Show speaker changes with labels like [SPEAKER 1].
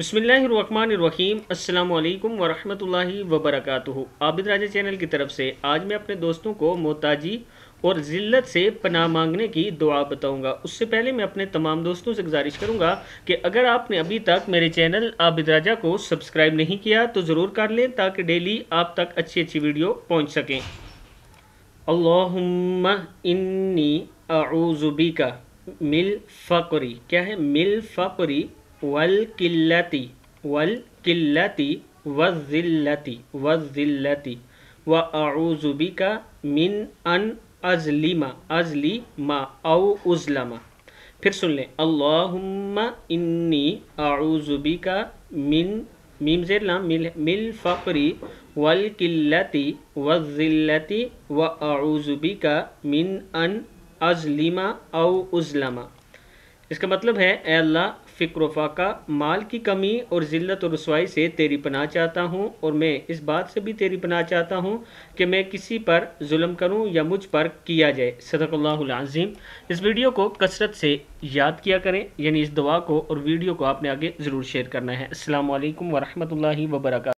[SPEAKER 1] बसमीम अल्लाम वरहमल वबरक आबिद राजा चैनल की तरफ से आज मैं अपने दोस्तों को मोहताजी और ज़िल्लत से पनाह मांगने की दुआ बताऊंगा उससे पहले मैं अपने तमाम दोस्तों से गुजारिश करूंगा कि अगर आपने अभी तक मेरे चैनल आबिद राजा को सब्सक्राइब नहीं किया तो ज़रूर कर लें ताकि डेली आप तक अच्छी अच्छी वीडियो पहुँच सकें अल्लाहुम्मा का मिल फ़करी क्या है मिल फ़करी वल किल्लती वल किल्लती वज़िल्लती वज़िल्लती व अऊज़ुबिका मिन अन अजलिमा अजली मा औ उजलमा फिर सुन लें अल्लाहुम्मा इन्नी अऊज़ुबिका मिन मीम जेर लाम मिल मिल फ़करी वल किल्लती वज़िल्लती व अऊज़ुबिका मिन अन अजलिमा औ उजलमा इसका मतलब है अल्लाह फ़िक्र फाका माल की कमी और ज़िल्त और रसवाई से तेरी पनाह चाहता हूँ और मैं इस बात से भी तेरी पनाह चाहता हूँ कि मैं किसी पर जुल्म करूँ या मुझ पर किया जाए सदकल्लाज़ीम इस वीडियो को कसरत से याद किया करें यानी इस दुआ को और वीडियो को आपने आगे ज़रूर शेयर करना है अल्लाम वरहमल वर्का